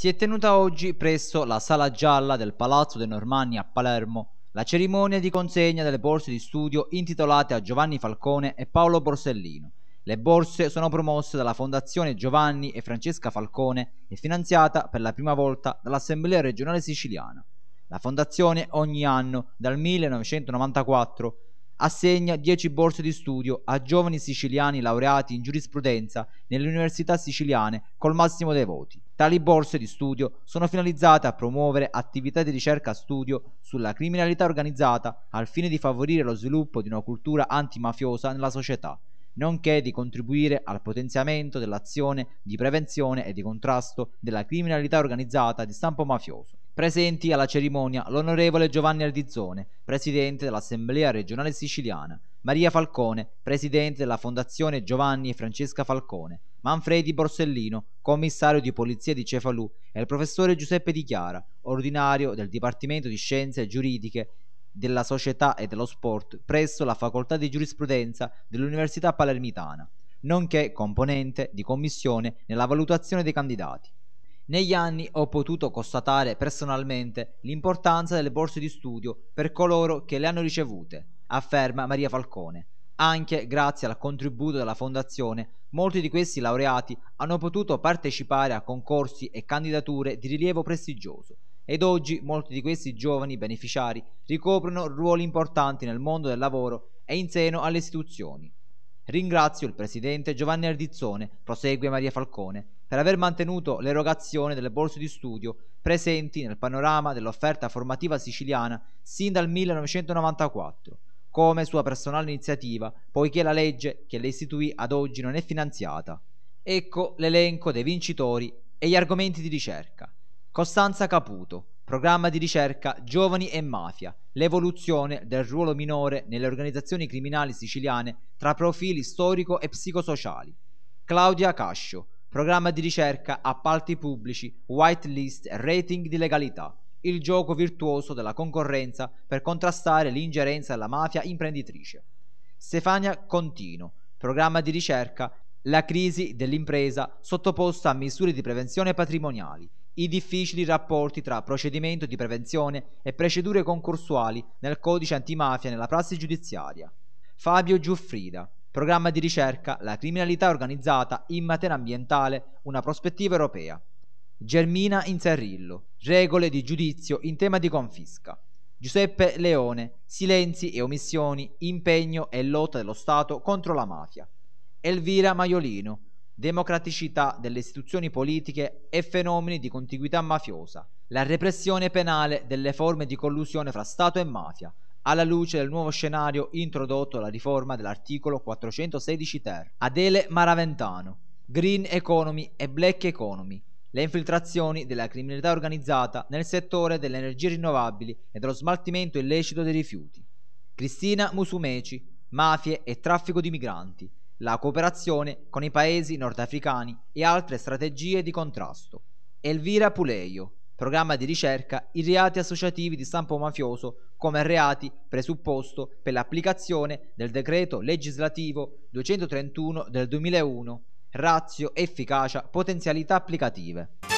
si è tenuta oggi presso la Sala Gialla del Palazzo dei Normanni a Palermo la cerimonia di consegna delle borse di studio intitolate a Giovanni Falcone e Paolo Borsellino. Le borse sono promosse dalla Fondazione Giovanni e Francesca Falcone e finanziata per la prima volta dall'Assemblea regionale siciliana. La Fondazione ogni anno, dal 1994, assegna 10 borse di studio a giovani siciliani laureati in giurisprudenza nelle università siciliane col massimo dei voti. Tali borse di studio sono finalizzate a promuovere attività di ricerca-studio sulla criminalità organizzata al fine di favorire lo sviluppo di una cultura antimafiosa nella società, nonché di contribuire al potenziamento dell'azione di prevenzione e di contrasto della criminalità organizzata di stampo mafioso. Presenti alla cerimonia l'onorevole Giovanni Ardizzone, presidente dell'Assemblea regionale siciliana, Maria Falcone, presidente della Fondazione Giovanni e Francesca Falcone, Manfredi Borsellino, commissario di polizia di Cefalù, e il professore Giuseppe Di Chiara, ordinario del Dipartimento di Scienze Giuridiche della Società e dello Sport presso la Facoltà di Giurisprudenza dell'Università Palermitana, nonché componente di commissione nella valutazione dei candidati. Negli anni ho potuto constatare personalmente l'importanza delle borse di studio per coloro che le hanno ricevute afferma Maria Falcone. Anche grazie al contributo della Fondazione, molti di questi laureati hanno potuto partecipare a concorsi e candidature di rilievo prestigioso ed oggi molti di questi giovani beneficiari ricoprono ruoli importanti nel mondo del lavoro e in seno alle istituzioni. Ringrazio il presidente Giovanni Ardizzone, prosegue Maria Falcone, per aver mantenuto l'erogazione delle borse di studio presenti nel panorama dell'offerta formativa siciliana sin dal 1994 come sua personale iniziativa, poiché la legge che le istituì ad oggi non è finanziata. Ecco l'elenco dei vincitori e gli argomenti di ricerca. Costanza Caputo, programma di ricerca Giovani e Mafia, l'evoluzione del ruolo minore nelle organizzazioni criminali siciliane tra profili storico e psicosociali. Claudia Cascio, programma di ricerca Appalti pubblici, whitelist, e rating di legalità, il gioco virtuoso della concorrenza per contrastare l'ingerenza della mafia imprenditrice. Stefania Contino, programma di ricerca, la crisi dell'impresa sottoposta a misure di prevenzione patrimoniali, i difficili rapporti tra procedimento di prevenzione e procedure concorsuali nel codice antimafia nella prassi giudiziaria. Fabio Giuffrida, programma di ricerca La criminalità organizzata in materia ambientale, una prospettiva europea. Germina Inserrillo, regole di giudizio in tema di confisca. Giuseppe Leone, silenzi e omissioni, impegno e lotta dello Stato contro la mafia. Elvira Maiolino, democraticità delle istituzioni politiche e fenomeni di contiguità mafiosa. La repressione penale delle forme di collusione fra Stato e mafia, alla luce del nuovo scenario introdotto alla riforma dell'articolo 416 ter. Adele Maraventano, Green Economy e Black Economy, le infiltrazioni della criminalità organizzata nel settore delle energie rinnovabili e dello smaltimento illecito dei rifiuti, Cristina Musumeci, mafie e traffico di migranti, la cooperazione con i paesi nordafricani e altre strategie di contrasto, Elvira Puleio, programma di ricerca i reati associativi di stampo mafioso come reati presupposto per l'applicazione del decreto legislativo 231 del 2001 razio, efficacia, potenzialità applicative.